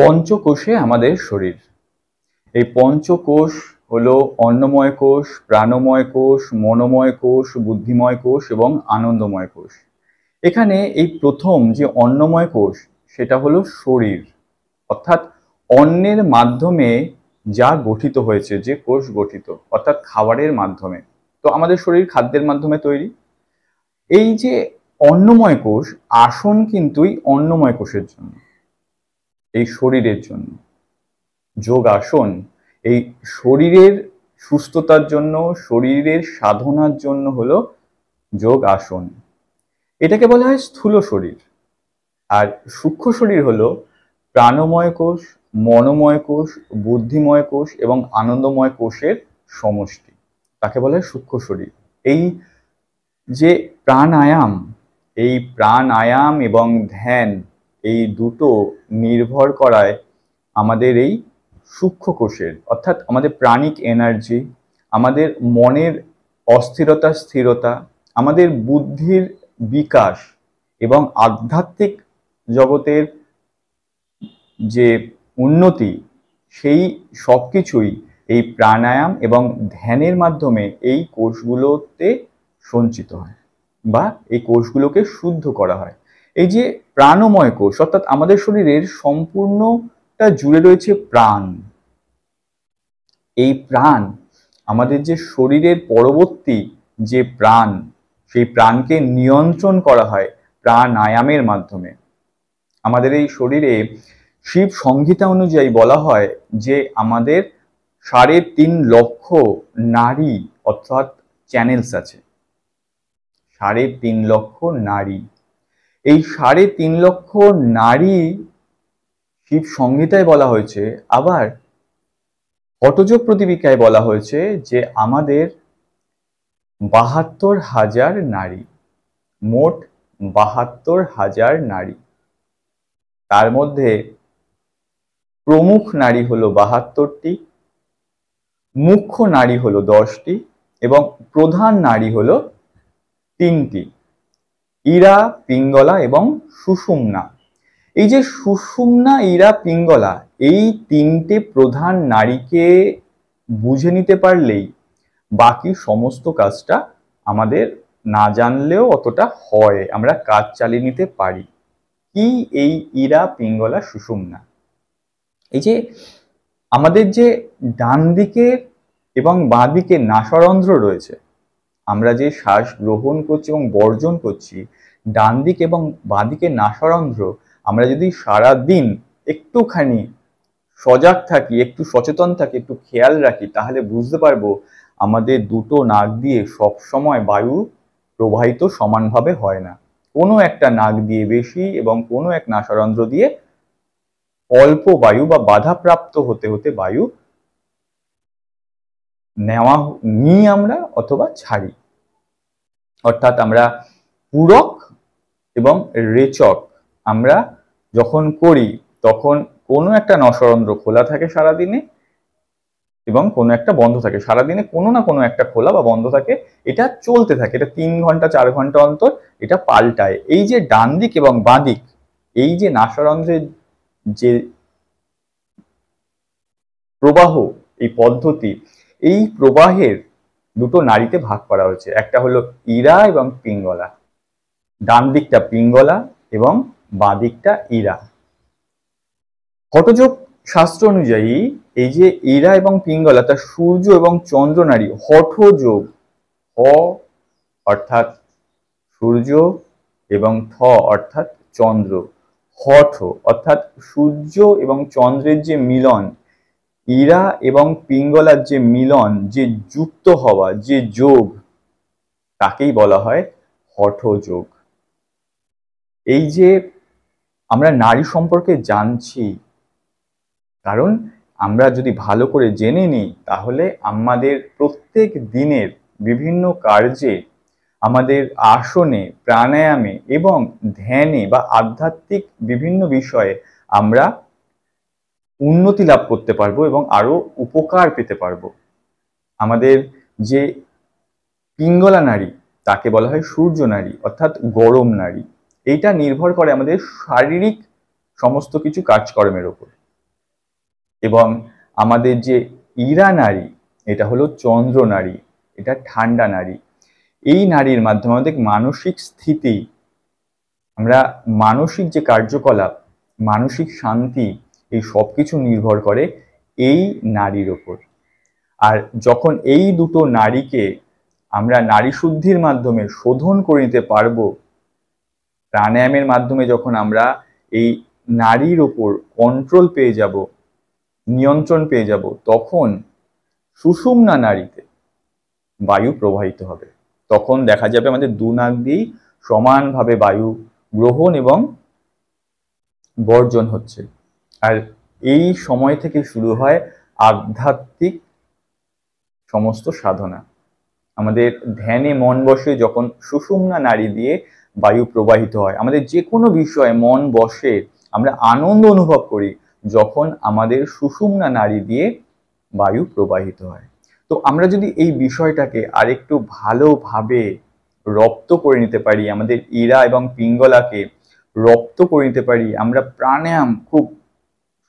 পঞ্চকোষে আমাদের শরীর এই পঞ্চকোষ হলো অন্নময় কোষ প্রাণময় কোষ মনোময় কোষ বুদ্ধিময় কোষ এবং আনন্দময় কোষ এখানে এই প্রথম যে অন্নময় কোষ সেটা হলো শরীর অর্থাৎ অন্নের মাধ্যমে যা গঠিত হয়েছে যে কোষ গঠিত অর্থাৎ খাবারের মাধ্যমে তো আমাদের শরীর খাদ্যের মাধ্যমে তৈরি এই যে অন্নময় কোষ আসন কিন্তু অন্নময় কোষের জন্য এই শরীরের জন্য যোগ আসন এই শরীরের সুস্থতার জন্য শরীরের সাধনার জন্য হল যোগ আসন এটাকে বলা হয় স্থূল শরীর আর সূক্ষ্ম শরীর হল প্রাণময় কোষ মনময় কোষ বুদ্ধিময় কোষ এবং আনন্দময় কোষের সমষ্টি তাকে বলা হয় সূক্ষ্ম শরীর এই যে প্রাণায়াম এই প্রাণায়াম এবং ধ্যান এই দুটো নির্ভর করায় আমাদের এই সূক্ষ্ম কোষের অর্থাৎ আমাদের প্রাণিক এনার্জি আমাদের মনের অস্থিরতা স্থিরতা আমাদের বুদ্ধির বিকাশ এবং আধ্যাত্মিক জগতের যে উন্নতি সেই সব কিছুই এই প্রাণায়াম এবং ধ্যানের মাধ্যমে এই কোষগুলোতে সঞ্চিত হয় বা এই কোষগুলোকে শুদ্ধ করা হয় এই যে প্রাণময় কোষ অর্থাৎ আমাদের শরীরের সম্পূর্ণটা জুড়ে রয়েছে প্রাণ এই প্রাণ আমাদের যে শরীরের পরবর্তী যে প্রাণ সেই প্রাণকে নিয়ন্ত্রণ করা হয় প্রাণায়ামের মাধ্যমে আমাদের এই শরীরে শিব সংহিতা অনুযায়ী বলা হয় যে আমাদের সাড়ে তিন লক্ষ নারী অর্থাৎ চ্যানেলস আছে সাড়ে তিন লক্ষ নারী এই সাড়ে তিন লক্ষ নারী শিব সংহিতায় বলা হয়েছে আবার কটযোগ প্রতিবিকায় বলা হয়েছে যে আমাদের বাহাত্তর হাজার নারী মোট বাহাত্তর হাজার নারী তার মধ্যে প্রমুখ নারী হলো বাহাত্তরটি মুখ্য নারী হলো দশটি এবং প্রধান নারী হলো তিনটি ইরা পিঙ্গলা এবং সুষুম্না এই যে সুষুম্না ইরা পিঙ্গলা এই তিনটে প্রধান নারীকে বুঝে নিতে পারলেই বাকি সমস্ত কাজটা আমাদের না জানলেও অতটা হয় আমরা কাজ চালিয়ে নিতে পারি কি এই ইরা পিঙ্গলা সুষুম্না এই যে আমাদের যে ডান দিকে এবং বাঁ দিকে নাসরন্ধ্র রয়েছে আমরা যে শ্বাস গ্রহণ করছি এবং বর্জন করছি ডান দিক এবং বাঁদিকে নাসারন্ধ্র আমরা যদি সারা দিন একটুখানি সজাগ থাকি একটু সচেতন থাকি একটু খেয়াল রাখি তাহলে বুঝতে পারবো আমাদের দুটো নাক দিয়ে সব সময় বায়ু প্রবাহিত সমানভাবে হয় না কোনো একটা নাক দিয়ে বেশি এবং কোনো এক নাসারন্ধ্র দিয়ে অল্প বায়ু বা বাধাপ্রাপ্ত হতে হতে বায়ু নেওয়া নিই আমরা অথবা ছাড়ি অর্থাৎ আমরা পূরক এবং রেচক আমরা যখন করি তখন কোনো একটা নসরন্ধ্র খোলা থাকে সারাদিনে এবং কোনো একটা বন্ধ থাকে সারাদিনে কোনো না কোনো একটা খোলা বা বন্ধ থাকে এটা চলতে থাকে এটা তিন ঘন্টা চার ঘন্টা অন্তর এটা পাল্টায় এই যে ডান দিক এবং বাঁ দিক এই যে নাসারন্ধ্রের যে প্রবাহ এই পদ্ধতি এই প্রবাহের দুটো নারীতে ভাগ করা হয়েছে একটা হলো ইরা এবং পিঙ্গলা ডান দিকটা পিঙ্গলা এবং বাঁ দিকটা ইরা হটযোগ শাস্ত্র অনুযায়ী এই যে ইরা এবং পিঙ্গলা তা সূর্য এবং চন্দ্র নারী হঠযোগ হ অর্থাৎ সূর্য এবং থ অর্থাৎ চন্দ্র হঠ অর্থাৎ সূর্য এবং চন্দ্রের যে মিলন ইরা এবং পিঙ্গলার যে মিলন যে যুক্ত হওয়া যে যোগ তাকেই বলা হয় হঠযোগ এই যে আমরা নারী সম্পর্কে জানছি কারণ আমরা যদি ভালো করে জেনে নিই তাহলে আমাদের প্রত্যেক দিনের বিভিন্ন কার্যে আমাদের আসনে প্রাণায়ামে এবং ধ্যানে বা আধ্যাত্মিক বিভিন্ন বিষয়ে আমরা উন্নতি লাভ করতে পারবো এবং আরও উপকার পেতে পারবো আমাদের যে পিঙ্গলা নারী তাকে বলা হয় সূর্য নারী অর্থাৎ গরম নারী এইটা নির্ভর করে আমাদের শারীরিক সমস্ত কিছু কাজকর্মের ওপর এবং আমাদের যে ইরা নারী এটা হলো চন্দ্র নারী এটা ঠান্ডা নারী এই নারীর মাধ্যমে আমাদের মানসিক স্থিতি আমরা মানসিক যে কার্যকলাপ মানসিক শান্তি এই সব কিছু নির্ভর করে এই নারীর ওপর আর যখন এই দুটো নারীকে আমরা নারী শুদ্ধির মাধ্যমে শোধন করে নিতে পারবো প্রাণায়ামের মাধ্যমে যখন আমরা এই নারীর ওপর কন্ট্রোল পেয়ে যাব নিয়ন্ত্রণ পেয়ে যাব তখন না নারীতে বায়ু প্রবাহিত হবে তখন দেখা যাবে আমাদের দু নাক দিয়েই সমানভাবে বায়ু গ্রহণ এবং বর্জন হচ্ছে আর এই সময় থেকে শুরু হয় আধ্যাত্মিক সমস্ত সাধনা আমাদের ধ্যানে মন বসে যখন সুষুম্না নারী দিয়ে বায়ু প্রবাহিত হয় আমাদের যে কোনো বিষয়ে মন বসে আমরা আনন্দ অনুভব করি যখন আমাদের সুষুম্না নারী দিয়ে বায়ু প্রবাহিত হয় তো আমরা যদি এই বিষয়টাকে আরেকটু ভালোভাবে রপ্ত করে নিতে পারি আমাদের ইরা এবং পিঙ্গলাকে রপ্ত করে নিতে পারি আমরা প্রাণায়াম খুব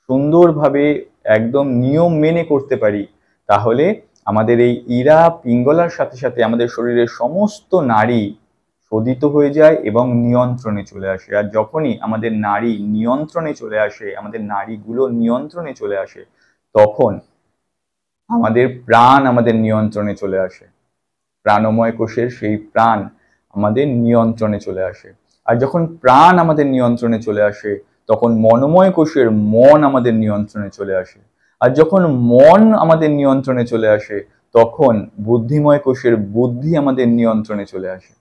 সুন্দরভাবে একদম নিয়ম মেনে করতে পারি তাহলে আমাদের এই ইরা পিঙ্গলার সাথে সাথে আমাদের শরীরের সমস্ত নারী শোধিত হয়ে যায় এবং নিয়ন্ত্রণে চলে আসে আর যখনই আমাদের নারী নিয়ন্ত্রণে চলে আসে আমাদের নারীগুলো নিয়ন্ত্রণে চলে আসে তখন আমাদের প্রাণ আমাদের নিয়ন্ত্রণে চলে আসে প্রাণময় কোষের সেই প্রাণ আমাদের নিয়ন্ত্রণে চলে আসে আর যখন প্রাণ আমাদের নিয়ন্ত্রণে চলে আসে তখন মনময় কোষের মন আমাদের নিয়ন্ত্রণে চলে আসে আর যখন মন আমাদের নিয়ন্ত্রণে চলে আসে তখন বুদ্ধিময় কোষের বুদ্ধি আমাদের নিয়ন্ত্রণে চলে আসে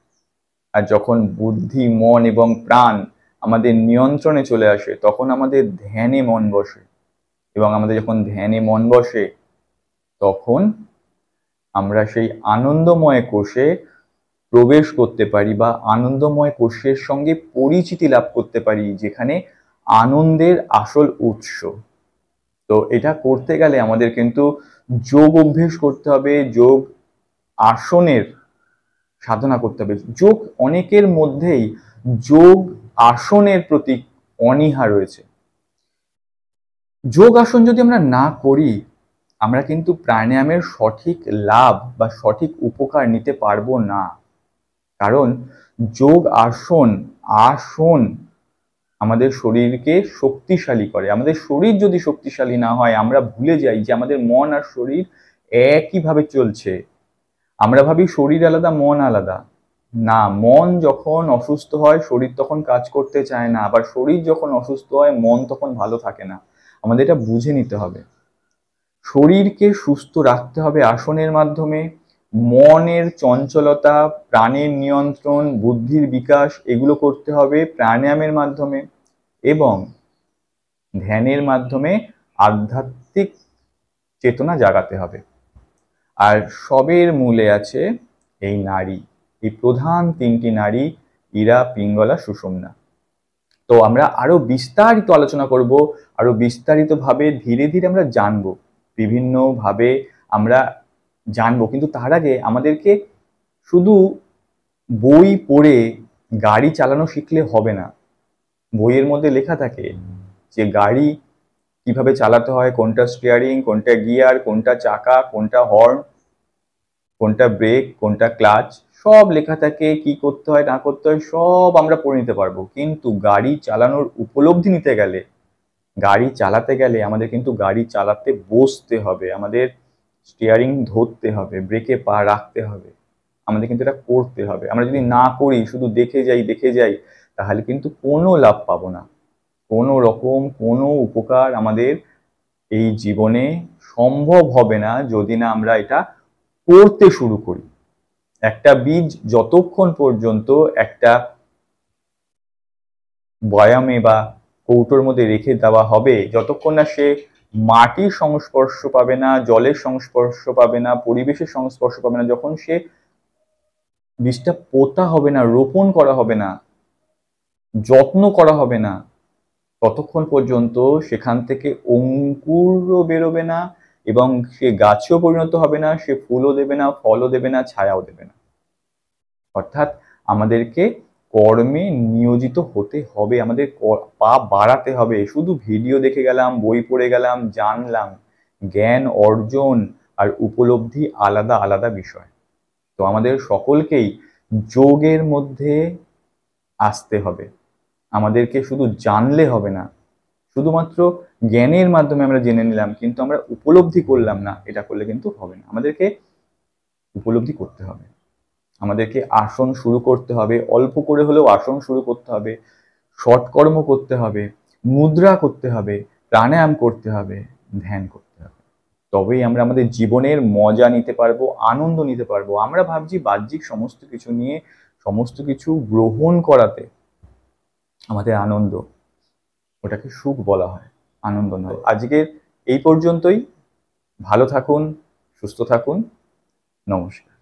আর যখন বুদ্ধি মন এবং প্রাণ আমাদের নিয়ন্ত্রণে চলে আসে তখন আমাদের ধ্যানে মন বসে এবং আমাদের যখন ধ্যানে মন বসে তখন আমরা সেই আনন্দময় কোষে প্রবেশ করতে পারি বা আনন্দময় কোষের সঙ্গে পরিচিতি লাভ করতে পারি যেখানে আনন্দের আসল উৎস তো এটা করতে গেলে আমাদের কিন্তু যোগ অভ্যেস করতে হবে যোগ আসনের সাধনা করতে হবে যোগ অনেকের মধ্যেই যোগ আসনের প্রতি অনীহা রয়েছে যোগ আসন যদি আমরা না করি আমরা কিন্তু প্রাণায়ামের সঠিক লাভ বা সঠিক উপকার নিতে পারবো না কারণ যোগ আসন আসন আমাদের শরীরকে শক্তিশালী করে আমাদের শরীর যদি শক্তিশালী না হয় আমরা ভুলে যাই যে আমাদের মন আর শরীর একইভাবে চলছে আমরা ভাবি শরীর আলাদা মন আলাদা না মন যখন অসুস্থ হয় শরীর তখন কাজ করতে চায় না আবার শরীর যখন অসুস্থ হয় মন তখন ভালো থাকে না আমাদের এটা বুঝে নিতে হবে শরীরকে সুস্থ রাখতে হবে আসনের মাধ্যমে মনের চঞ্চলতা প্রাণের নিয়ন্ত্রণ বুদ্ধির বিকাশ এগুলো করতে হবে প্রাণায়ামের মাধ্যমে এবং ধ্যানের মাধ্যমে আধ্যাত্মিক চেতনা জাগাতে হবে আর সবের মূলে আছে এই নারী এই প্রধান তিনটি নারী ইরা পিঙ্গলা সুষুম্না তো আমরা আরো বিস্তারিত আলোচনা করব আরও বিস্তারিতভাবে ধীরে ধীরে আমরা জানব বিভিন্নভাবে আমরা জানবো কিন্তু তার আগে আমাদেরকে শুধু বই পড়ে গাড়ি চালানো শিখলে হবে না বইয়ের মধ্যে লেখা থাকে যে গাড়ি কিভাবে চালাতে হয় কোনটা স্টিয়ারিং কোনটা গিয়ার কোনটা চাকা কোনটা হর্ন কোনটা ব্রেক কোনটা ক্লাচ সব লেখা থাকে কি করতে হয় না করতে হয় সব আমরা পড়ে নিতে পারবো কিন্তু গাড়ি চালানোর উপলব্ধি নিতে গেলে গাড়ি চালাতে গেলে আমাদের কিন্তু গাড়ি চালাতে বসতে হবে আমাদের স্টিয়ারিং ধরতে হবে ব্রেকে পা রাখতে হবে আমাদের কিন্তু এটা করতে হবে আমরা যদি না করি শুধু দেখে যাই দেখে যাই তাহলে কিন্তু কোনো লাভ পাবো না কোনো রকম কোনো উপকার আমাদের এই জীবনে সম্ভব হবে না যদি না আমরা এটা করতে শুরু করি একটা বীজ যতক্ষণ পর্যন্ত একটা বয়ামে বা কৌটোর মধ্যে রেখে দেওয়া হবে যতক্ষণ না সে মাটির সংস্পর্শ পাবে না জলের সংস্পর্শ পাবে না পরিবেশের সংস্পর্শ পাবে না যখন সে বীজটা পোতা হবে না রোপণ করা হবে না যত্ন করা হবে না ততক্ষণ পর্যন্ত সেখান থেকে অঙ্কুরও বেরোবে না এবং সে গাছেও পরিণত হবে না সে ফুলও দেবে না ফলও দেবে না ছায়াও দেবে না অর্থাৎ আমাদেরকে কর্মে নিয়োজিত হতে হবে আমাদের পা বাড়াতে হবে শুধু ভিডিও দেখে গেলাম বই পড়ে গেলাম জানলাম জ্ঞান অর্জন আর উপলব্ধি আলাদা আলাদা বিষয় তো আমাদের সকলকেই যোগের মধ্যে আসতে হবে আমাদেরকে শুধু জানলে হবে না শুধুমাত্র জ্ঞানের মাধ্যমে আমরা জেনে নিলাম কিন্তু আমরা উপলব্ধি করলাম না এটা করলে কিন্তু হবে না আমাদেরকে উপলব্ধি করতে হবে আমাদেরকে আসন শুরু করতে হবে অল্প করে হলেও আসন শুরু করতে হবে সৎকর্ম করতে হবে মুদ্রা করতে হবে প্রাণায়াম করতে হবে ধ্যান করতে হবে তবেই আমরা আমাদের জীবনের মজা নিতে পারবো আনন্দ নিতে পারবো আমরা ভাবছি বাহ্যিক সমস্ত কিছু নিয়ে সমস্ত কিছু গ্রহণ করাতে আমাদের আনন্দ ওটাকে সুখ বলা হয় আনন্দ নয় আজকের এই পর্যন্তই ভালো থাকুন সুস্থ থাকুন নমস্কার